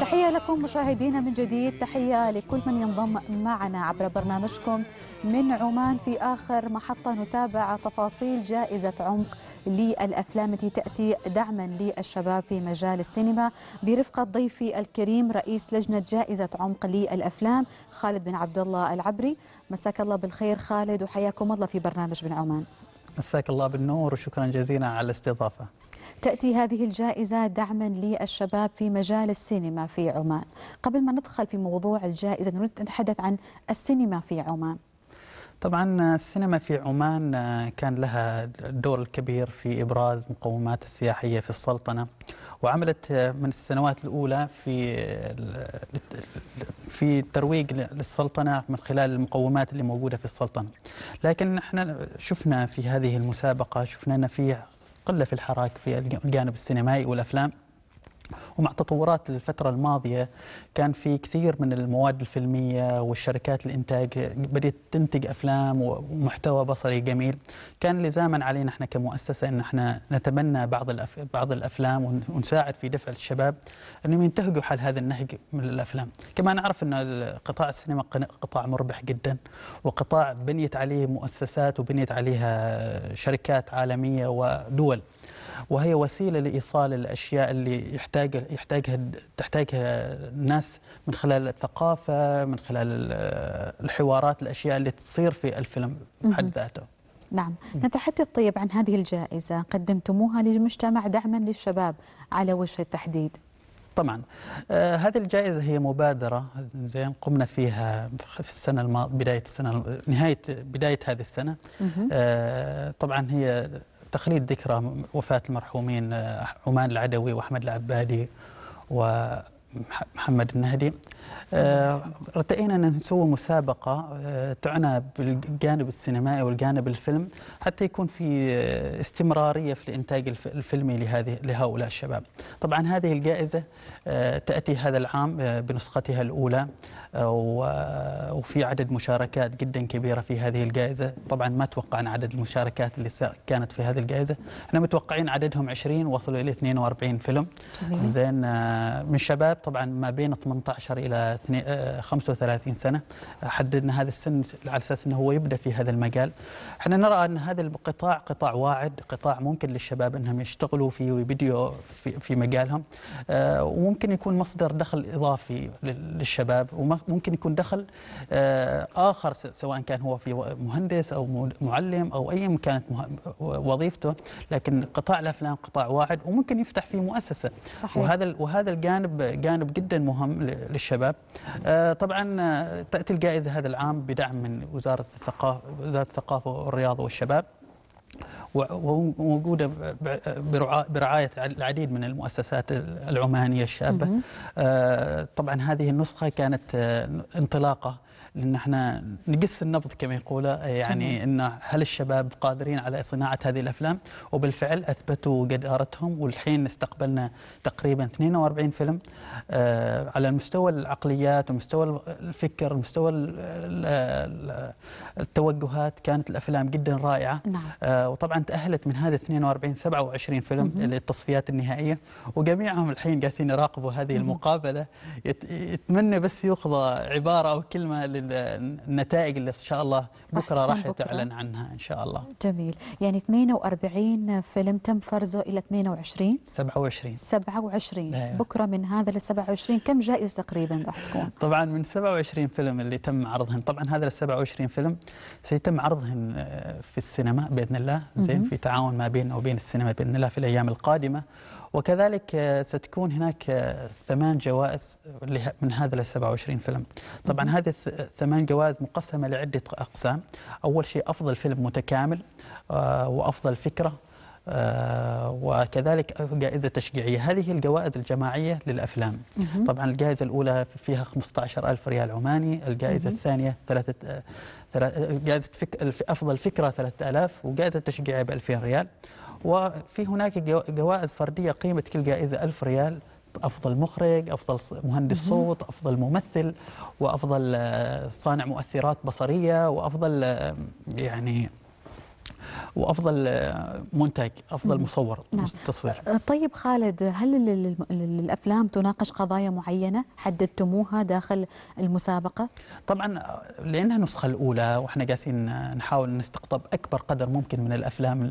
تحية لكم مشاهدينا من جديد تحية لكل من ينضم معنا عبر برنامجكم من عمان في آخر محطة نتابع تفاصيل جائزة عمق للأفلام التي تأتي دعما للشباب في مجال السينما برفقة ضيفي الكريم رئيس لجنة جائزة عمق للأفلام خالد بن عبد الله العبري مساك الله بالخير خالد وحياكم الله في برنامج من عمان مساك الله بالنور وشكرا جزيلا على الاستضافة تأتي هذه الجائزة دعما للشباب في مجال السينما في عمان قبل ما ندخل في موضوع الجائزة نريد أن نتحدث عن السينما في عمان طبعا السينما في عمان آه، كان لها دور كبير في إبراز مقومات السياحية في السلطنة وعملت آه، من السنوات الأولى في آه، في ترويج للسلطنة من خلال المقومات اللي موجودة في السلطنة لكن احنا شفنا في هذه المسابقة شفنا أن في قله في الحراك في الجانب السينمائي والافلام ومع تطورات الفترة الماضية كان في كثير من المواد الفيلمية والشركات الإنتاج بدأت تنتج أفلام ومحتوى بصري جميل كان لزاما علينا احنا كمؤسسة أن احنا نتبنى بعض الأف... بعض الأفلام ونساعد في دفع الشباب أنهم ينتهجوا حال هذا النهج من الأفلام كما نعرف أن قطاع السينما قطاع مربح جدا وقطاع بنيت عليه مؤسسات وبنيت عليها شركات عالمية ودول وهي وسيله لايصال الاشياء اللي يحتاج يحتاجها تحتاجها الناس من خلال الثقافه من خلال الحوارات الاشياء اللي تصير في الفيلم بحد ذاته نعم نتحدث طيب عن هذه الجائزة قدمتموها للمجتمع دعما للشباب على وجه التحديد طبعا آه هذه الجائزة هي مبادرة زين قمنا فيها في السنة الماضية بداية السنة نهاية بداية هذه السنة آه طبعا هي تخليد ذكرى وفاة المرحومين آه، عمان العدوي وأحمد العبادي و محمد النهدي آه، ارتئينا أن نسوي مسابقة آه، تعنى بالجانب السينمائي والجانب الفيلم حتى يكون في آه، استمرارية في الإنتاج الفيلمي لهذه لهؤلاء الشباب طبعا هذه الجائزة تأتي هذا العام بنسختها الأولى وفي عدد مشاركات جدا كبيرة في هذه الجائزة طبعا ما توقعنا عدد المشاركات اللي كانت في هذه الجائزة احنا متوقعين عددهم 20 وصلوا إلى 42 فيلم زين من شباب الشباب طبعا ما بين 18 الى 35 آه، سنه حددنا هذا السن على اساس انه هو يبدا في هذا المجال احنا نرى ان هذا القطاع قطاع واعد قطاع ممكن للشباب انهم يشتغلوا فيه ويبدوا في, في مجالهم آه، وممكن يكون مصدر دخل اضافي للشباب وممكن يكون دخل آه، اخر سواء كان هو في مهندس او معلم او ايا كانت وظيفته لكن قطاع الافلام قطاع واعد وممكن يفتح فيه مؤسسه صحيح. وهذا وهذا الجانب جانب جدا مهم للشباب آه، طبعا آه، تأتي الجائزة هذا العام بدعم من وزارة الثقافة, وزارة الثقافة والرياضة والشباب وموجوده برعايه العديد من المؤسسات العمانيه الشابه. آه، طبعا هذه النسخه كانت انطلاقه لان احنا نقص النبض كما يقول يعني ان هل الشباب قادرين على صناعه هذه الافلام وبالفعل اثبتوا جدارتهم والحين استقبلنا تقريبا 42 فيلم آه على مستوى العقليات ومستوى الفكر ومستوى التوجهات كانت الافلام جدا رائعه نعم. آه وطبعا تاهلت من هذه 42 27 فيلم للتصفيات النهائيه وجميعهم الحين قاعدين يراقبوا هذه المقابله يتمنى بس يخضى عباره او كلمه النتائج اللي ان شاء الله بكره راح تعلن عنها ان شاء الله جميل يعني 42 فيلم تم فرزه الى 22 27 27 لا. بكره من هذا ال 27 كم جائزه تقريبا راح تكون طبعا من 27 فيلم اللي تم عرضهم طبعا هذا ال 27 فيلم سيتم عرضهم آه، في السينما باذن الله زين في تعاون ما بيننا وبين السينما باذن الله في الايام القادمه وكذلك آه، ستكون هناك آه، ثمان جوائز من هذا ال 27 فيلم طبعا هذه الثمان جوائز مقسمه لعده اقسام اول شيء افضل فيلم متكامل آه، وافضل فكره وكذلك جائزة تشجيعية هذه الجوائز الجماعية للأفلام طبعا الجائزة الأولى فيها 15 ألف ريال عماني الجائزة الثانية ثلاثة جائزة أفضل فكرة 3000 وجائزة تشجيعية ب 2000 ريال وفي هناك جوائز فردية قيمة كل جائزة ألف ريال أفضل مخرج أفضل مهندس صوت أفضل ممثل وأفضل آه، صانع مؤثرات بصرية وأفضل آه، يعني وافضل آه، منتج افضل مصور نعم. تصوير آه، طيب خالد هل الافلام تناقش قضايا معينه حددتموها داخل المسابقه طبعا آه، لانها النسخه الاولى واحنا جالسين نحاول نستقطب اكبر قدر ممكن من الافلام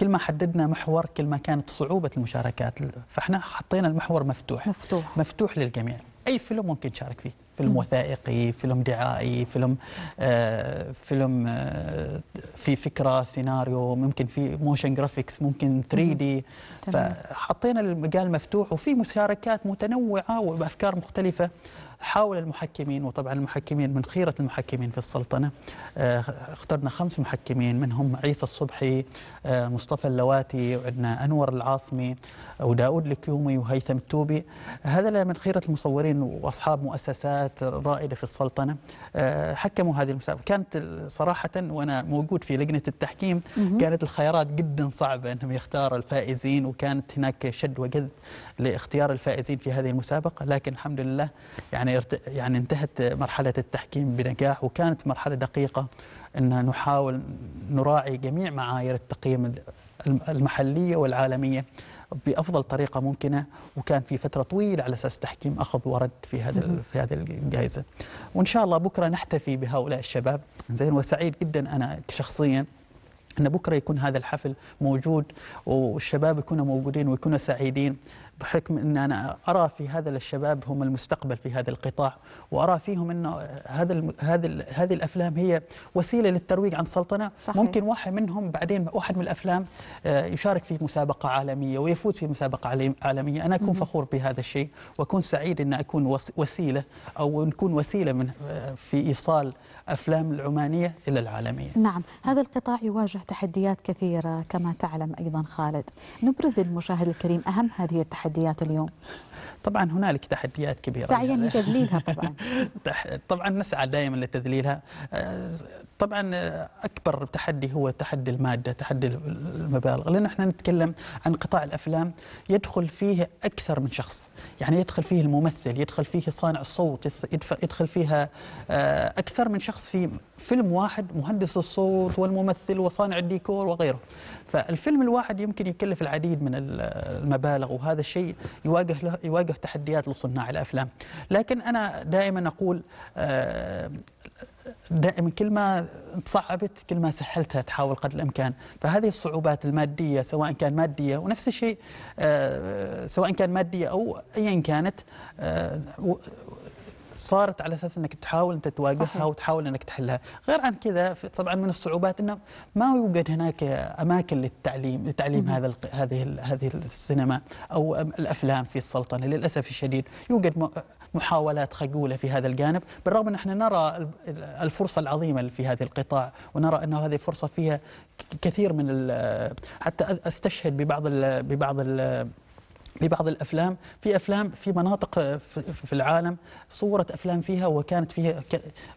كل ما حددنا محور كل ما كانت صعوبه المشاركات فاحنا حطينا المحور مفتوح مفتوح مفتوح للجميع اي فيلم ممكن تشارك فيه فيلم وثائقي فيلم دعائي فيلم آه، فيلم آه، في فكره سيناريو ممكن في موشن جرافيكس ممكن 3 دي فحطينا المجال مفتوح وفي مشاركات متنوعه وافكار مختلفه حاول المحكمين وطبعا المحكمين من خيرة المحكمين في السلطنة آه، اخترنا خمس محكمين منهم عيسى الصبحي آه، مصطفى اللواتي وعندنا أنور العاصمي وداود الكيومي وهيثم التوبي هذا من خيرة المصورين وأصحاب مؤسسات رائدة في السلطنة آه، حكموا هذه المسابقة كانت صراحة وأنا موجود في لجنة التحكيم كانت الخيارات جدا صعبة أنهم يختاروا الفائزين وكانت هناك شد وجذب لاختيار الفائزين في هذه المسابقة لكن الحمد لله يعني يعني يعني انتهت مرحله التحكيم بنجاح وكانت مرحله دقيقه ان نحاول نراعي جميع معايير التقييم المحليه والعالميه بافضل طريقه ممكنه وكان في فتره طويله على اساس تحكيم اخذ ورد في هذا في هذه الجائزه وان شاء الله بكره نحتفي بهؤلاء الشباب زين وسعيد جدا انا شخصيا ان بكره يكون هذا الحفل موجود والشباب يكونوا موجودين ويكونوا سعيدين بحكم أن أنا أرى في هذا الشباب هم المستقبل في هذا القطاع وأرى فيهم انه هذا هذا هذه الأفلام هي وسيلة للترويج عن السلطنة صحيح. ممكن واحد منهم بعدين واحد من الأفلام آه، يشارك في مسابقة عالمية ويفوت في مسابقة عالمية أنا أكون فخور بهذا الشيء وأكون سعيد أن أكون وسيلة أو نكون وسيلة من آه، في إيصال أفلام العمانية إلى العالمية نعم هذا القطاع يواجه تحديات كثيرة كما تعلم أيضا خالد نبرز المشاهد الكريم أهم هذه التحديات تحديات اليوم؟ طبعا هنالك تحديات كبيره سعيا يعني لتذليلها طبعا طبعا نسعى دائما لتذليلها آه، طبعا آه، اكبر تحدي هو تحدي الماده تحدي المبالغ لان احنا نتكلم عن قطاع الافلام يدخل فيه اكثر من شخص يعني يدخل فيه الممثل يدخل فيه صانع الصوت يدخل فيها آه، اكثر من شخص في فيلم واحد مهندس الصوت والممثل وصانع الديكور وغيره فالفيلم الواحد يمكن يكلف العديد من المبالغ وهذا الشيء الشيء يواجه له يواجه تحديات لصناع الافلام لكن انا دائما اقول آه، دائما كل ما صعبت كل ما سهلتها تحاول قدر الامكان فهذه الصعوبات الماديه سواء كان ماديه ونفس الشيء آه، سواء كان ماديه او ايا كانت آه، صارت على اساس انك تحاول انت تواجهها صحيح. وتحاول انك تحلها، غير عن كذا طبعا من الصعوبات انه ما يوجد هناك اماكن للتعليم لتعليم هذا هذه هذه السينما او الافلام في السلطنه للاسف الشديد يوجد محاولات خجولة في هذا الجانب بالرغم أن احنا نرى الفرصة العظيمة في هذا القطاع ونرى انه هذه الفرصة فيها كثير من حتى استشهد ببعض الـ ببعض الـ لبعض الافلام في افلام في مناطق آه، في العالم صورت افلام فيها وكانت فيها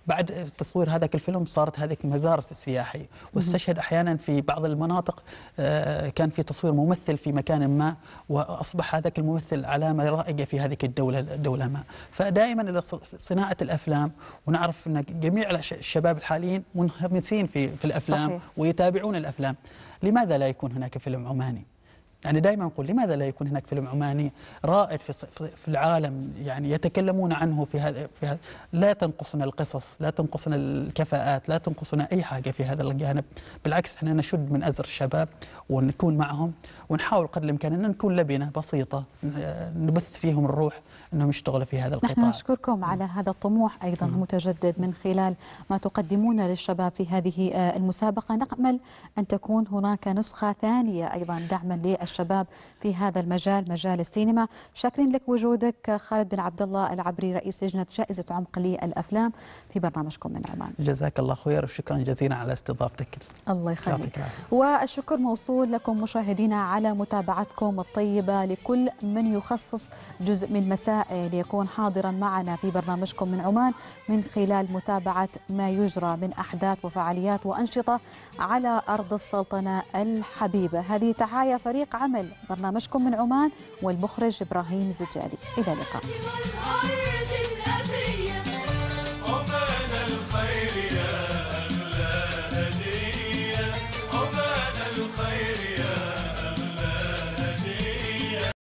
بعد تصوير هذاك الفيلم صارت هذيك مزار سياحي واستشهد احيانا في بعض المناطق آه، كان في تصوير ممثل في مكان ما واصبح هذاك الممثل علامه رائجه في هذه الدوله دوله ما فدائما صناعه الافلام ونعرف ان جميع الشباب الحاليين منهمسين في في الافلام صحيح. ويتابعون الافلام لماذا لا يكون هناك فيلم عماني يعني دائما نقول لماذا لا يكون هناك فيلم عماني رائد في في العالم يعني يتكلمون عنه في هذا في هذا لا تنقصنا القصص، لا تنقصنا الكفاءات، لا تنقصنا اي حاجه في هذا الجانب، بالعكس احنا نشد من ازر الشباب ونكون معهم ونحاول قدر الامكان ان نكون لبنه بسيطه نبث فيهم الروح انهم يشتغلوا في هذا القطاع. نحن نشكركم على هذا الطموح ايضا المتجدد من خلال ما تقدمون للشباب في هذه آه، المسابقه، نامل ان تكون هناك نسخه ثانيه ايضا دعما للشباب. الشباب في هذا المجال مجال السينما شاكرين لك وجودك خالد بن عبد الله العبري رئيس لجنة جائزة عمق للأفلام في برنامجكم من عمان جزاك الله خير وشكرا جزيلا على استضافتك الله يخليك والشكر موصول لكم مشاهدينا على متابعتكم الطيبة لكل من يخصص جزء من مساء ليكون حاضرا معنا في برنامجكم من عمان من خلال متابعة ما يجرى من أحداث وفعاليات وأنشطة على أرض السلطنة الحبيبة هذه تحايا فريق عمل برنامجكم من عمان والمخرج إبراهيم زجالي إلى اللقاء